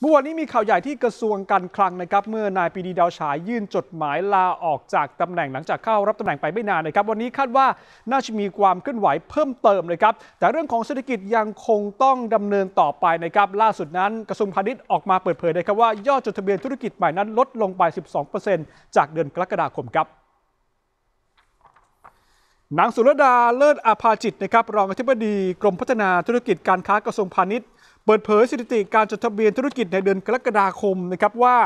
เมื่อวานนี้มีข่าวใหญ่ที่กระทรวงการคลังนะครับเมื่อนายปีดีดาวฉายยื่นจดหมายลาออกจากตำแหน่งหลังจากเข้ารับตำแหน่งไปไม่นานนะครับวันนี้คาดว่าน่าจะมีความเคลื่อนไหวเพิ่มเติมนะครับแต่เรื่องของเศรษฐกิจยังคงต้องดำเนินต่อไปนะครับล่าสุดนั้นกระทรวงพาณิชย์ออกมาเปิดเผยนะครับว่ายอดจดทะเบียนธุรกิจใหม่นั้นลดลงไป 12%จากเดือนกรกฎาคมครับนางสุรดาเลิศอาภาจิตนะครับรองอธิบดีกรมพัฒนาธุรกิจการค้ากระทรวงพาณิชย์เปิดเผยสถิติการจดทะเบียนธุรกิจในเดือนกรกฎาคมนะครับว่า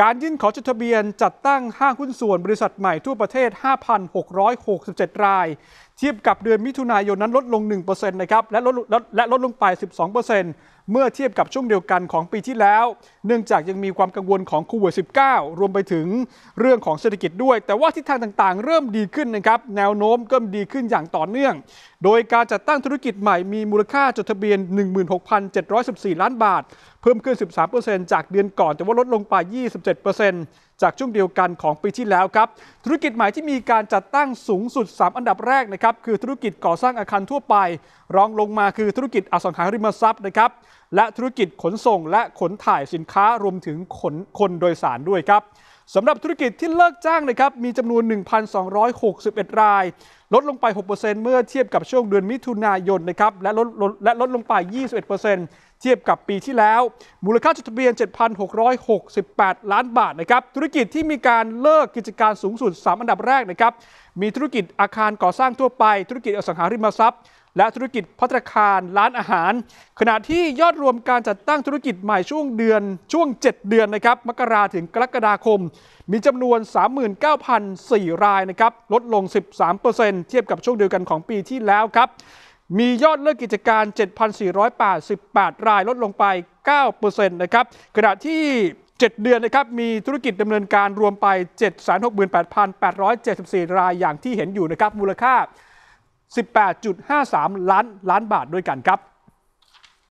การยื่นขอจดทะเบียนจัดตั้งห้างหุ้นส่วนบริษัทใหม่ทั่วประเทศ 5,667 ราย เทียบกับเดือนมิถุนายนนั้นลดลง 1%นะครับและลดและลดลงไป 12%เเมื่อเทียบกับช่วงเดียวกันของปีที่แล้ว เนื่องจากยังมีความกังวลของโควิด -19 รวมไปถึงเรื่องของเศรษฐกิจด้วย แต่ว่าทิศทางต่างๆเริ่มดีขึ้นนะครับ แนวโน้มก็ดีขึ้นอย่างต่อเนื่อง โดยการจัดตั้งธุรกิจใหม่มีมูลค่าจดทะเบียน 16,714 ล้านบาท เพิ่มขึ้น 13%จากเดือนก่อน แต่ว่าลดลงไป27%จากช่วงเดียวกันของปีที่แล้วครับ ธุรกิจใหม่ที่มีการจัดตั้งสูงสุด 3 อันดับแรกนะครับ คือธุรกิจก่อสร้างอาคารทั่วไป รองลงมาคือธุรกิจอสังหาริมทรัพย์นะครับ และธุรกิจขนส่งและขนถ่ายสินค้ารวมถึงขนคนโดยสารด้วยครับสำหรับธุรกิจที่เลิกจ้างนะครับมีจำนวน1,261 ราย ลดลงไป 6%เมื่อเทียบกับช่วงเดือนมิถุนายนนะครับและลดและลดลงไป 21%เทียบกับปีที่แล้ว มูลค่าจดทะเบียน 7,668 ล้านบาทนะครับธุรกิจที่มีการเลิกกิจการสูงสุด 3 อันดับแรกนะครับมีธุรกิจอาคารก่อสร้างทั่วไปธุรกิจอสังหาริมทรัพย์และธุรกิจพัตคารร้านอาหาร ขณะที่ยอดรวมการจัดตั้งธุรกิจใหม่ช่วงเดือน ช่วง 7 เดือนนะครับมกราถึงกรกฎาคม มีจำนวน 39,004รายนะครับลดลง 13%เทียบกับช่วงเดียวกันของปีที่แล้วครับมียอดเลิกกิจการ 7,488 ราย ลดลงไป9%นะครับขณะที่ 7 เดือนนะครับมีธุรกิจดำเนินการรวมไป 768,874 รายอย่างที่เห็นอยู่นะครับมูลค่า18.53 ล้านล้านบาทด้วยกันครับ